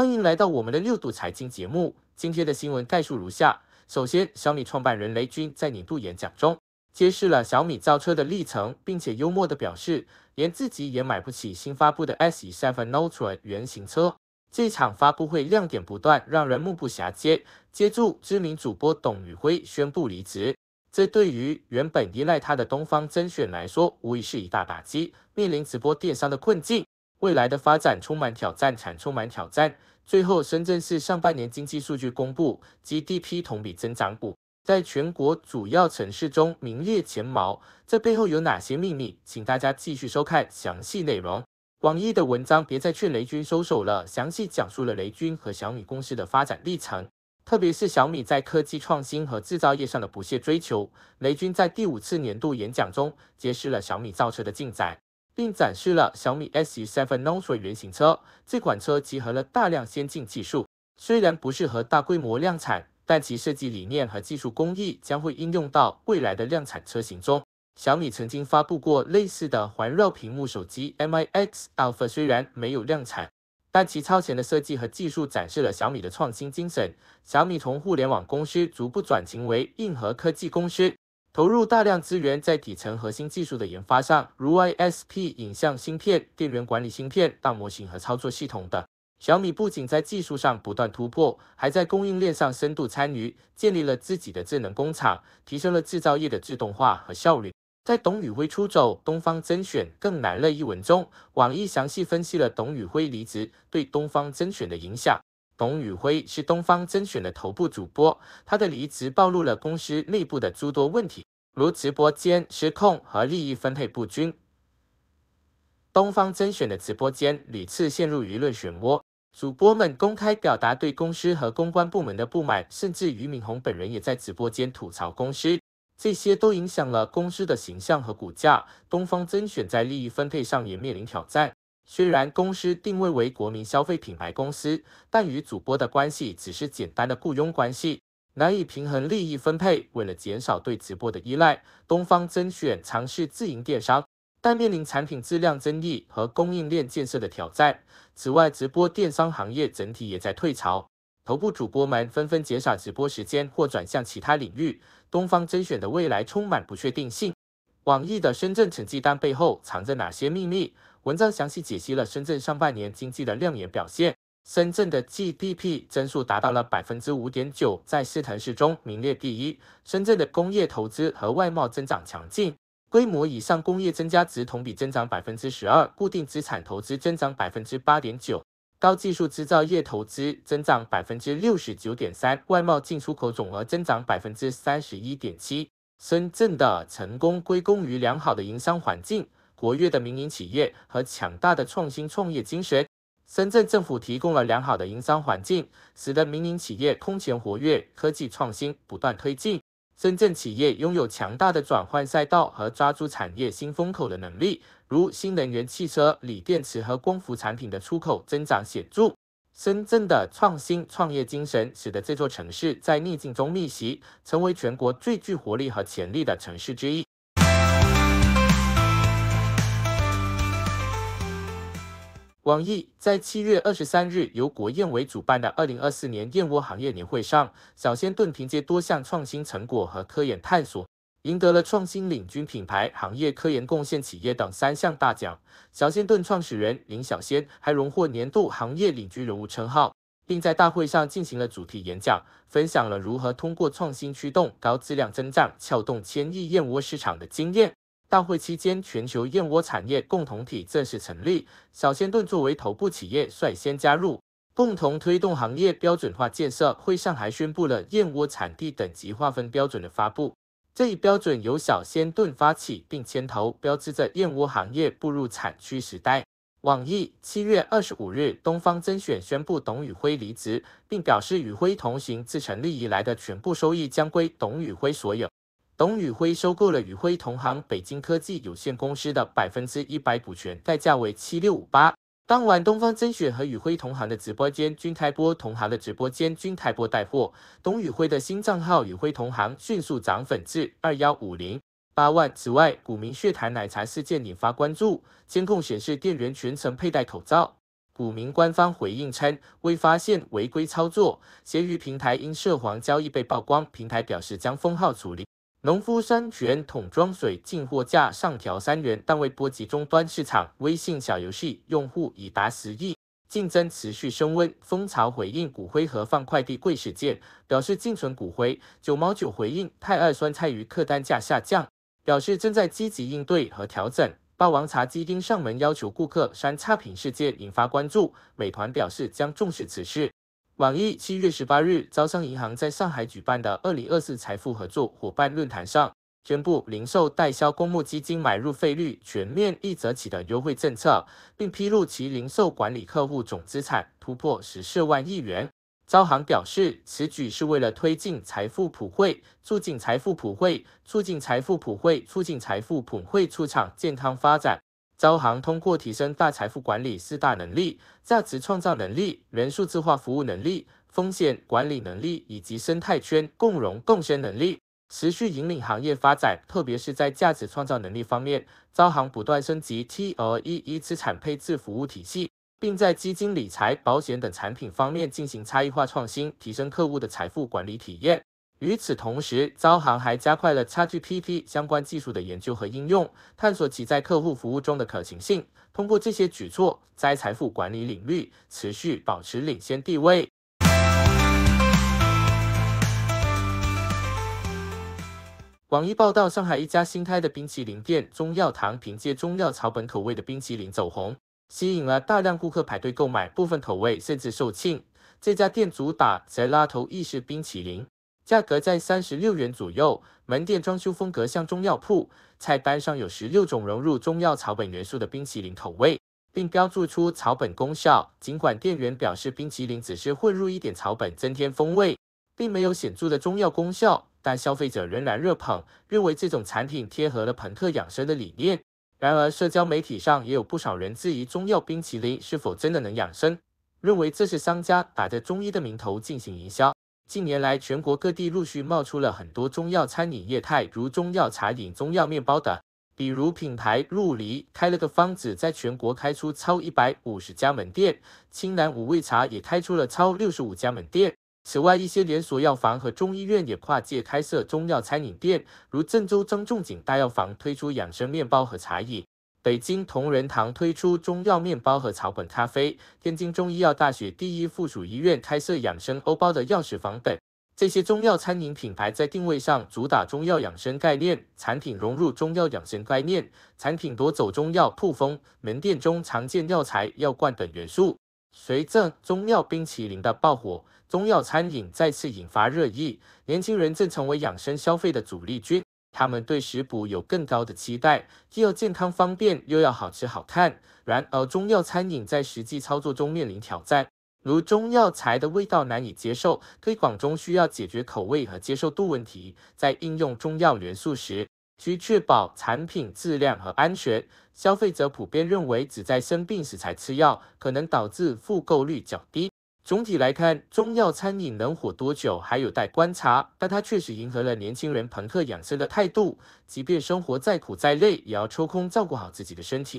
欢迎来到我们的六度财经节目。今天的新闻概述如下：首先，小米创办人雷军在年度演讲中揭示了小米造车的历程，并且幽默的表示，连自己也买不起新发布的 S Seven Note 版原型车。这场发布会亮点不断，让人目不暇接。接住，知名主播董宇辉宣布离职，这对于原本依赖他的东方甄选来说，无疑是一大打击，面临直播电商的困境，未来的发展充满挑战，产充满挑战。最后，深圳市上半年经济数据公布，GDP 同比增长股，在全国主要城市中名列前茅。这背后有哪些秘密？请大家继续收看详细内容。网易的文章别再劝雷军收手了，详细讲述了雷军和小米公司的发展历程，特别是小米在科技创新和制造业上的不懈追求。雷军在第五次年度演讲中揭示了小米造车的进展。并展示了小米 SU7 No.2 原型车。这款车集合了大量先进技术，虽然不适合大规模量产，但其设计理念和技术工艺将会应用到未来的量产车型中。小米曾经发布过类似的环绕屏幕手机 MIX Alpha，虽然没有量产，但其超前的设计和技术展示了小米的创新精神。小米从互联网公司逐步转型为硬核科技公司。投入大量资源在底层核心技术的研发上，如 ISP 影像芯片、电源管理芯片、大模型和操作系统等。小米不仅在技术上不断突破，还在供应链上深度参与，建立了自己的智能工厂，提升了制造业的自动化和效率。在董宇辉出走东方甄选更难了一文中，网易详细分析了董宇辉离职对东方甄选的影响。董宇辉是东方甄选的头部主播，他的离职暴露了公司内部的诸多问题，如直播间失控和利益分配不均。东方甄选的直播间屡次陷入舆论漩涡，主播们公开表达对公司和公关部门的不满，甚至俞敏洪本人也在直播间吐槽公司，这些都影响了公司的形象和股价。东方甄选在利益分配上也面临挑战。虽然公司定位为国民消费品牌公司，但与主播的关系只是简单的雇佣关系，难以平衡利益分配。为了减少对直播的依赖，东方甄选尝试自营电商，但面临产品质量争议和供应链建设的挑战。此外，直播电商行业整体也在退潮，头部主播们纷纷减少直播时间或转向其他领域。东方甄选的未来充满不确定性。网易的深圳成绩单背后藏着哪些秘密？文章详细解析了深圳上半年经济的亮眼表现。深圳的 GDP 增速达到了百分之五点九，在四城市中名列第一。深圳的工业投资和外贸增长强劲，规模以上工业增加值同比增长百分之十二，固定资产投资增长百分之八点九，高技术制造业投资增长百分之六十九点三，外贸进出口总额增长百分之三十一点七。深圳的成功归功于良好的营商环境。活跃的民营企业和强大的创新创业精神，深圳政府提供了良好的营商环境，使得民营企业空前活跃，科技创新不断推进。深圳企业拥有强大的转换赛道和抓住产业新风口的能力，如新能源汽车、锂电池和光伏产品的出口增长显著。深圳的创新创业精神使得这座城市在逆境中逆袭，成为全国最具活力和潜力的城市之一。网易在七月二十三日由国燕委主办的二零二四年燕窝行业年会上，小仙炖凭借多项创新成果和科研探索，赢得了创新领军品牌、行业科研贡献企业等三项大奖。小仙炖创始人林小仙还荣获年度行业领军人物称号，并在大会上进行了主题演讲，分享了如何通过创新驱动高质量增长、撬动千亿燕窝市场的经验。大会期间，全球燕窝产业共同体正式成立，小仙炖作为头部企业率先加入，共同推动行业标准化建设。会上还宣布了燕窝产地等级划分标准的发布，这一标准由小仙炖发起并牵头，标志着燕窝行业步入产区时代。网易七月二十五日，东方甄选宣布董宇辉离职，并表示宇辉同行自成立以来的全部收益将归董宇辉所有。董宇辉收购了宇辉同行北京科技有限公司的百分之一百股权，代价为七六五八。当晚，东方甄选和宇辉同行的直播间均开播，同行的直播间均开播带货。董宇辉的新账号“宇辉同行”迅速涨粉至二幺五零八万。此外，股民血谈奶茶事件引发关注，监控显示店员全程佩戴口罩。股民官方回应称未发现违规操作。闲鱼平台因涉黄交易被曝光，平台表示将封号处理。农夫山泉桶装水进货价上调三元，但未波及终端市场。微信小游戏用户已达十亿，竞争持续升温。蜂巢回应骨灰盒放快递柜事件，表示净存骨灰。九毛九回应泰二酸菜鱼客单价下降，表示正在积极应对和调整。霸王茶姬丁上门要求顾客删差评事件引发关注，美团表示将重视此事。网易七月十八日，招商银行在上海举办的二零二四财富合作伙伴论坛上，宣布零售代销公募基金买入费率全面一折起的优惠政策，并披露其零售管理客户总资产突破十四万亿元。招行表示，此举是为了推进财富普惠，促进财富普惠，促进财富普惠，促进财富普惠，促长健康发展。招行通过提升大财富管理四大能力——价值创造能力、人数字化服务能力、风险管理能力以及生态圈共融共生能力，持续引领行业发展。特别是在价值创造能力方面，招行不断升级 T R E E 资产配置服务体系，并在基金、理财、保险等产品方面进行差异化创新，提升客户的财富管理体验。与此同时，招行还加快了差 g p t 相关技术的研究和应用，探索其在客户服务中的可行性。通过这些举措，在财富管理领域持续保持领先地位。网易报道：上海一家新开的冰淇淋店“中药堂”凭借中药草本口味的冰淇淋走红，吸引了大量顾客排队购买，部分口味甚至售罄。这家店主打 a 拉头意式冰淇淋。价格在三十六元左右，门店装修风格像中药铺，菜单上有十六种融入中药草本元素的冰淇淋口味，并标注出草本功效。尽管店员表示冰淇淋只是混入一点草本增添风味，并没有显著的中药功效，但消费者仍然热捧，认为这种产品贴合了朋克养生的理念。然而，社交媒体上也有不少人质疑中药冰淇淋是否真的能养生，认为这是商家打着中医的名头进行营销。近年来，全国各地陆续冒出了很多中药餐饮业态，如中药茶饮、中药面包等。比如品牌陆离开了个方子，在全国开出超一百五十家门店；青南五味茶也开出了超六十五家门店。此外，一些连锁药房和中医院也跨界开设中药餐饮店，如郑州张仲景大药房推出养生面包和茶饮。北京同仁堂推出中药面包和草本咖啡，天津中医药大学第一附属医院开设养生欧包的药食房等。这些中药餐饮品牌在定位上主打中药养生概念，产品融入中药养生概念，产品多走中药、铺风，门店中常见药材、药罐等元素。随着中药冰淇淋的爆火，中药餐饮再次引发热议，年轻人正成为养生消费的主力军。他们对食补有更高的期待，既要健康方便，又要好吃好看。然而，中药餐饮在实际操作中面临挑战，如中药材的味道难以接受，推广中需要解决口味和接受度问题。在应用中药元素时，需确保产品质量和安全。消费者普遍认为只在生病时才吃药，可能导致复购率较低。总体来看，中药餐饮能火多久还有待观察，但它确实迎合了年轻人朋克养生的态度。即便生活再苦再累，也要抽空照顾好自己的身体。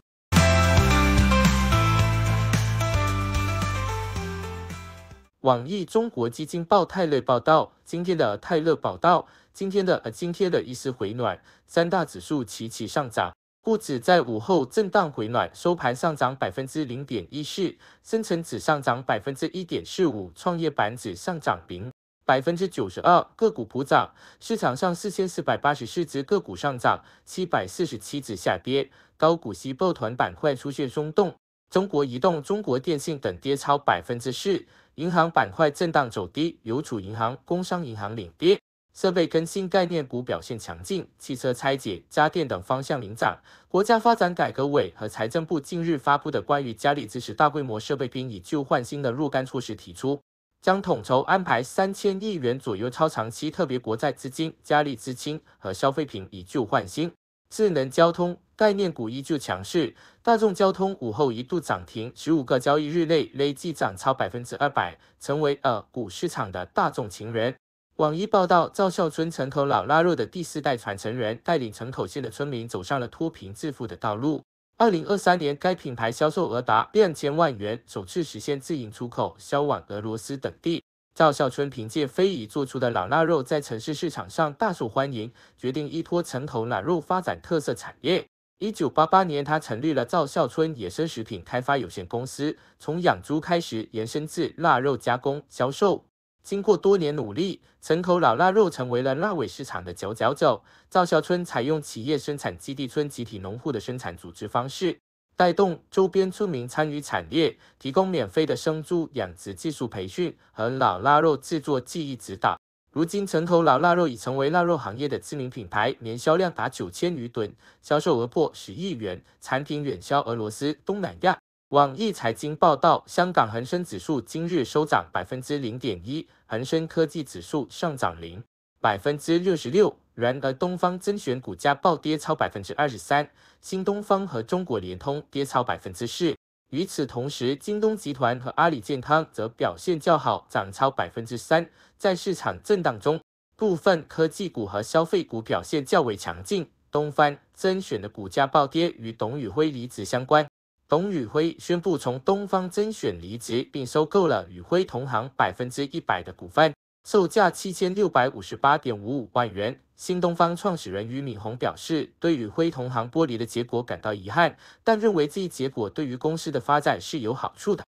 网易中国基金报泰勒报道，今天的泰勒报道，今天的呃今天的一丝回暖，三大指数齐齐上涨。沪指在午后震荡回暖，收盘上涨百分之零点一四，深成指上涨百分之一点四五，创业板指上涨零百分之九十二，个股普涨。市场上四千四百八十四只个股上涨，七百四十七只下跌，高股息抱团板块出现松动，中国移动、中国电信等跌超百分之四，银行板块震荡走低，邮储银行、工商银行领跌。设备更新概念股表现强劲，汽车拆解、家电等方向领涨。国家发展改革委和财政部近日发布的关于加力支持大规模设备兵以旧换新的若干措施提出，将统筹安排三千亿元左右超长期特别国债资金，加力资金和消费品以旧换新。智能交通概念股依旧强势，大众交通午后一度涨停，十五个交易日内累计涨超百分之二百，成为呃股市场的大众情人。网易报道，赵孝春，城口老腊肉的第四代传承人，带领城口县的村民走上了脱贫致富的道路。二零二三年，该品牌销售额达两千万元，首次实现自营出口，销往俄罗斯等地。赵孝春凭借非遗做出的老腊肉，在城市市场上大受欢迎，决定依托城头腊肉发展特色产业。一九八八年，他成立了赵孝春野生食品开发有限公司，从养猪开始，延伸至腊肉加工、销售。经过多年努力，城口老腊肉成为了腊味市场的佼佼者。赵孝村采用企业生产基地村集体农户的生产组织方式，带动周边村民参与产业，提供免费的生猪养殖技术培训和老腊肉制作技艺指导。如今，城口老腊肉已成为腊肉行业的知名品牌，年销量达九千余吨，销售额破十亿元，产品远销俄罗斯、东南亚。网易财经报道，香港恒生指数今日收涨百分之零点一，恒生科技指数上涨零百分之六十六。然而，东方甄选股价暴跌超百分之二十三，新东方和中国联通跌超百分之四。与此同时，京东集团和阿里健康则表现较好，涨超百分之三。在市场震荡中，部分科技股和消费股表现较为强劲。东方甄选的股价暴跌与董宇辉离职相关。董宇辉宣布从东方甄选离职，并收购了宇辉同行百分之一百的股份，售价七千六百五十八点五五万元。新东方创始人俞敏洪表示，对宇辉同行剥离的结果感到遗憾，但认为这一结果对于公司的发展是有好处的。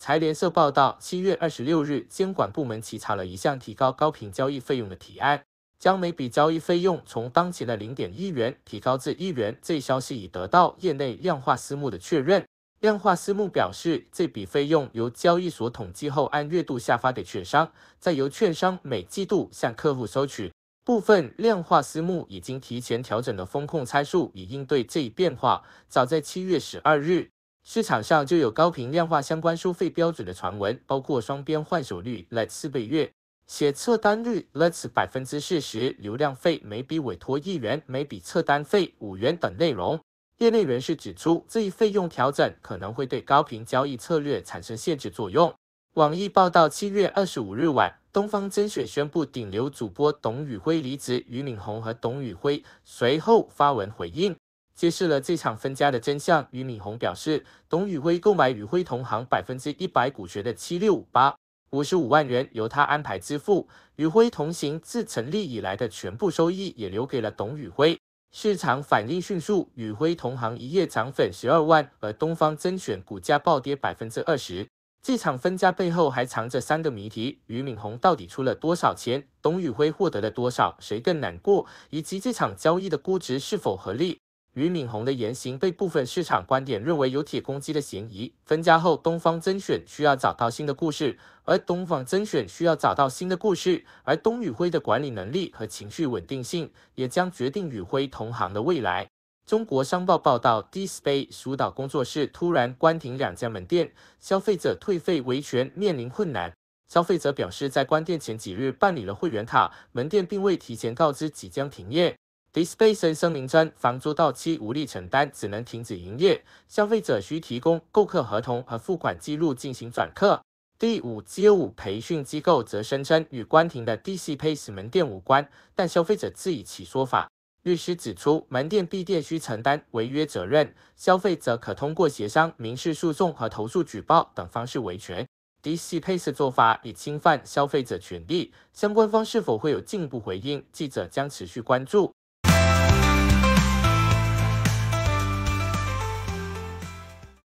财联社报道，七月二十六日，监管部门起草了一项提高高频交易费用的提案。将每笔交易费用从当前的零点一元提高至一元，这一消息已得到业内量化私募的确认。量化私募表示，这笔费用由交易所统计后按月度下发给券商，再由券商每季度向客户收取。部分量化私募已经提前调整了风控参数，以应对这一变化。早在七月十二日，市场上就有高频量化相关收费标准的传闻，包括双边换手率 l e t 四倍月。写撤单率 less 百分之四十，流量费每笔委托一元，每笔撤单费五元等内容。业内人士指出，这一费用调整可能会对高频交易策略产生限制作用。网易报道，七月二十五日晚，东方甄选宣布顶流主播董宇辉离职。俞敏洪和董宇辉随后发文回应，揭示了这场分家的真相。俞敏洪表示，董宇辉购买宇辉同行百分之一百股权的七六五八。五十五万元由他安排支付，宇辉同行自成立以来的全部收益也留给了董宇辉。市场反应迅速，宇辉同行一夜涨粉十二万，而东方甄选股价暴跌百分之二十。这场分家背后还藏着三个谜题：俞敏洪到底出了多少钱？董宇辉获得了多少？谁更难过？以及这场交易的估值是否合理？俞敏洪的言行被部分市场观点认为有铁公鸡的嫌疑。分家后，东方甄选需要找到新的故事，而东方甄选需要找到新的故事，而东宇辉的管理能力和情绪稳定性也将决定宇辉同行的未来。中国商报报道，DISPAY 疏导工作室突然关停两家门店，消费者退费维权面临困难。消费者表示，在关店前几日办理了会员卡，门店并未提前告知即将停业。D Space n 声明称，房租到期无力承担，只能停止营业。消费者需提供购客合同和付款记录进行转客。第五街舞培训机构则声称与关停的 DC Pace 门店无关，但消费者质疑其说法。律师指出，门店闭店需承担违约责任，消费者可通过协商、民事诉讼和投诉举报等方式维权。DC Pace 做法已侵犯消费者权利，相关方是否会有进一步回应？记者将持续关注。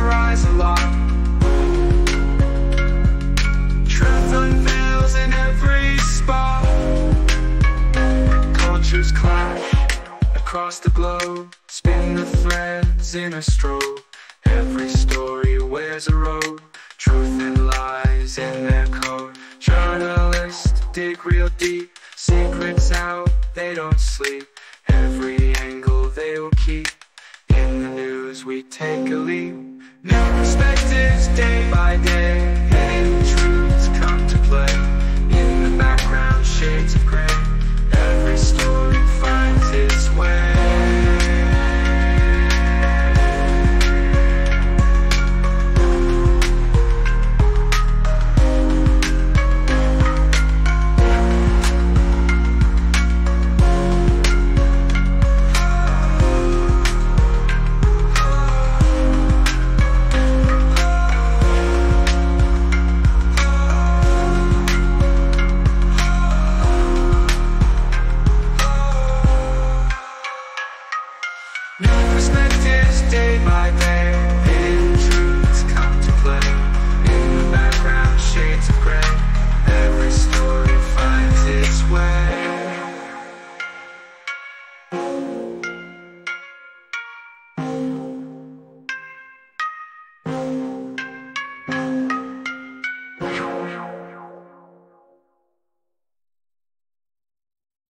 Rise eyes a lot Truth unveils in every spot Cultures clash across the globe Spin the threads in a stroke. Every story wears a robe Truth and lies in their code Journalists dig real deep Secrets out, they don't sleep Every angle they will keep In the news we take a leap New perspectives day by day.